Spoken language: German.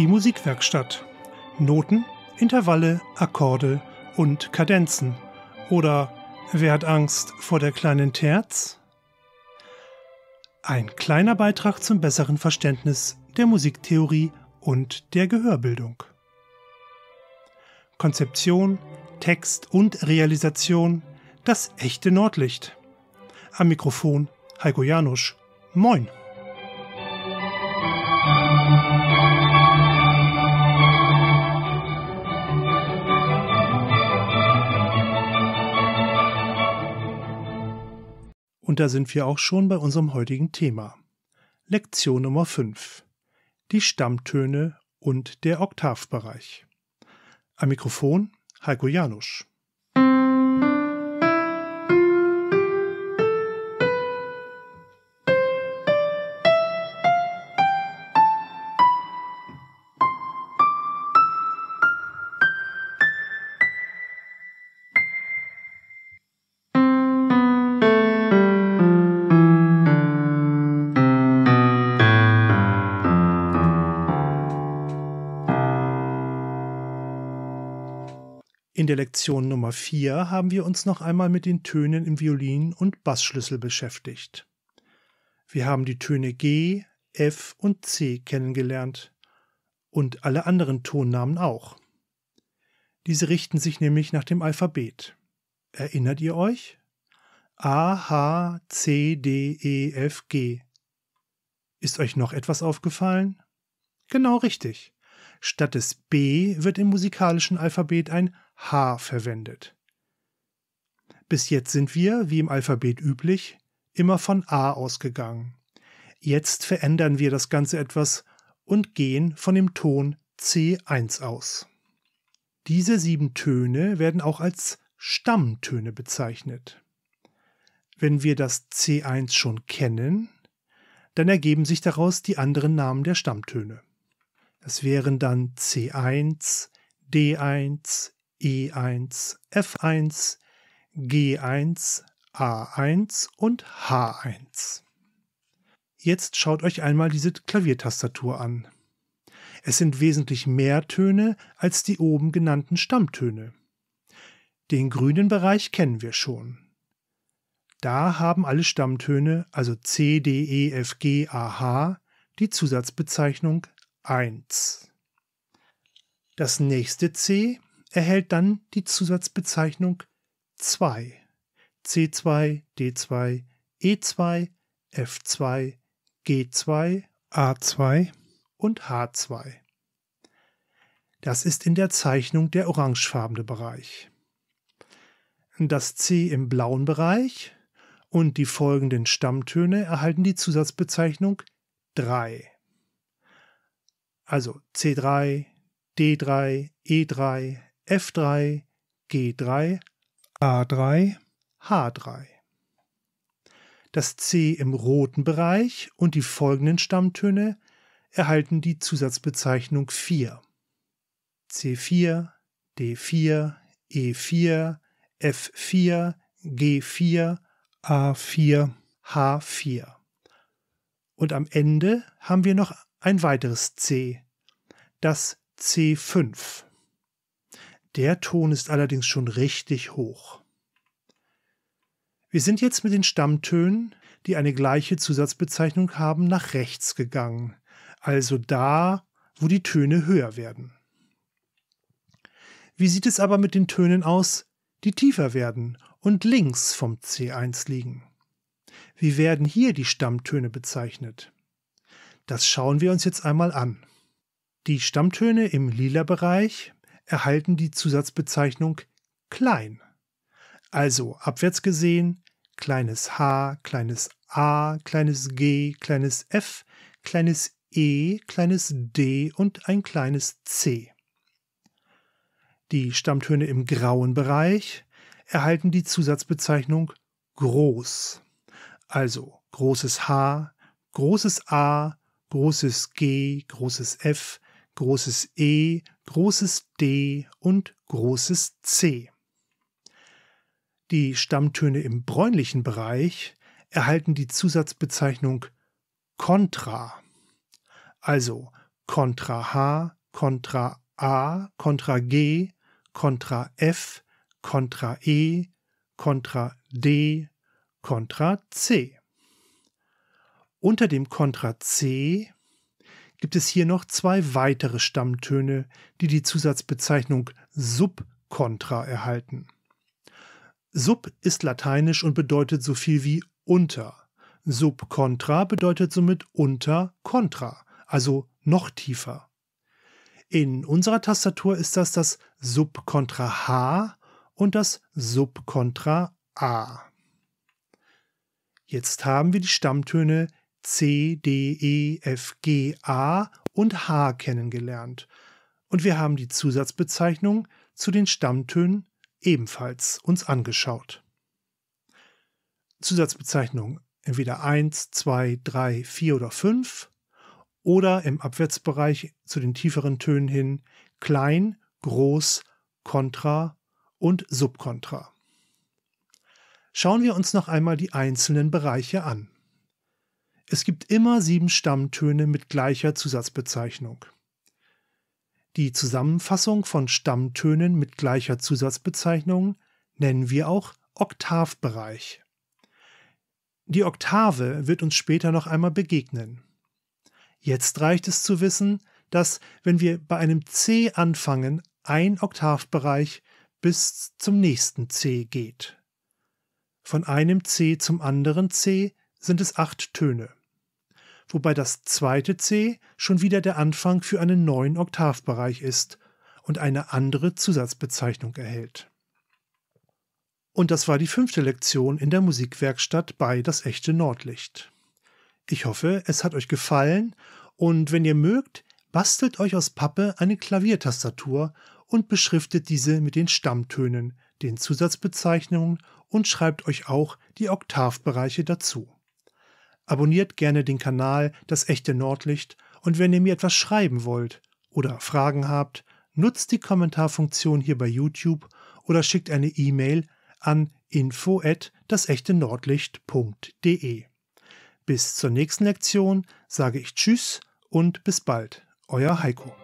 die Musikwerkstatt. Noten, Intervalle, Akkorde und Kadenzen. Oder Wer hat Angst vor der kleinen Terz? Ein kleiner Beitrag zum besseren Verständnis der Musiktheorie und der Gehörbildung. Konzeption, Text und Realisation das echte Nordlicht. Am Mikrofon Heiko Janusch. Moin! Und da sind wir auch schon bei unserem heutigen Thema. Lektion Nummer 5. Die Stammtöne und der Oktavbereich. Am Mikrofon Heiko Janusch. In der Lektion Nummer 4 haben wir uns noch einmal mit den Tönen im Violin- und Bassschlüssel beschäftigt. Wir haben die Töne G, F und C kennengelernt und alle anderen Tonnamen auch. Diese richten sich nämlich nach dem Alphabet. Erinnert ihr euch? A, H, C, D, E, F, G. Ist euch noch etwas aufgefallen? Genau richtig. Statt des B wird im musikalischen Alphabet ein H verwendet. Bis jetzt sind wir, wie im Alphabet üblich, immer von A ausgegangen. Jetzt verändern wir das Ganze etwas und gehen von dem Ton C1 aus. Diese sieben Töne werden auch als Stammtöne bezeichnet. Wenn wir das C1 schon kennen, dann ergeben sich daraus die anderen Namen der Stammtöne. Das wären dann C1, D1, E1, F1, G1, A1 und H1. Jetzt schaut euch einmal diese Klaviertastatur an. Es sind wesentlich mehr Töne als die oben genannten Stammtöne. Den grünen Bereich kennen wir schon. Da haben alle Stammtöne, also C, D, E, F, G, A, H, die Zusatzbezeichnung 1. Das nächste C erhält dann die Zusatzbezeichnung 2 C2, D2, E2, F2, G2, A2 und H2. Das ist in der Zeichnung der orangefarbene Bereich. Das C im blauen Bereich und die folgenden Stammtöne erhalten die Zusatzbezeichnung 3. Also C3, D3, E3, F3, G3, A3, H3. Das C im roten Bereich und die folgenden Stammtöne erhalten die Zusatzbezeichnung 4. C4, D4, E4, F4, G4, A4, H4. Und am Ende haben wir noch ein weiteres C, das C5. Der Ton ist allerdings schon richtig hoch. Wir sind jetzt mit den Stammtönen, die eine gleiche Zusatzbezeichnung haben, nach rechts gegangen, also da, wo die Töne höher werden. Wie sieht es aber mit den Tönen aus, die tiefer werden und links vom C1 liegen? Wie werden hier die Stammtöne bezeichnet? Das schauen wir uns jetzt einmal an. Die Stammtöne im lila Bereich erhalten die Zusatzbezeichnung klein. Also abwärts gesehen kleines h, kleines a, kleines g, kleines f, kleines e, kleines d und ein kleines c. Die Stammtöne im grauen Bereich erhalten die Zusatzbezeichnung groß. Also großes H, großes A, großes G, großes F, großes E, großes D und großes C. Die Stammtöne im bräunlichen Bereich erhalten die Zusatzbezeichnung Contra. Also Contra H, Contra A, Contra G, Contra F, Contra E, Contra D, Contra C. Unter dem Contra C gibt es hier noch zwei weitere Stammtöne, die die Zusatzbezeichnung subcontra erhalten. Sub ist lateinisch und bedeutet so viel wie unter. Subcontra bedeutet somit unter contra, also noch tiefer. In unserer Tastatur ist das das Subcontra H und das Subcontra A. Jetzt haben wir die Stammtöne C, D, E, F, G, A und H kennengelernt. Und wir haben die Zusatzbezeichnung zu den Stammtönen ebenfalls uns angeschaut. Zusatzbezeichnung entweder 1, 2, 3, 4 oder 5 oder im Abwärtsbereich zu den tieferen Tönen hin klein, groß, kontra und subkontra. Schauen wir uns noch einmal die einzelnen Bereiche an. Es gibt immer sieben Stammtöne mit gleicher Zusatzbezeichnung. Die Zusammenfassung von Stammtönen mit gleicher Zusatzbezeichnung nennen wir auch Oktavbereich. Die Oktave wird uns später noch einmal begegnen. Jetzt reicht es zu wissen, dass wenn wir bei einem C anfangen, ein Oktavbereich bis zum nächsten C geht. Von einem C zum anderen C sind es acht Töne wobei das zweite C schon wieder der Anfang für einen neuen Oktavbereich ist und eine andere Zusatzbezeichnung erhält. Und das war die fünfte Lektion in der Musikwerkstatt bei Das echte Nordlicht. Ich hoffe, es hat euch gefallen und wenn ihr mögt, bastelt euch aus Pappe eine Klaviertastatur und beschriftet diese mit den Stammtönen, den Zusatzbezeichnungen und schreibt euch auch die Oktavbereiche dazu. Abonniert gerne den Kanal Das echte Nordlicht und wenn ihr mir etwas schreiben wollt oder Fragen habt, nutzt die Kommentarfunktion hier bei YouTube oder schickt eine E-Mail an info at dasechte-nordlicht.de. Bis zur nächsten Lektion sage ich Tschüss und bis bald, euer Heiko.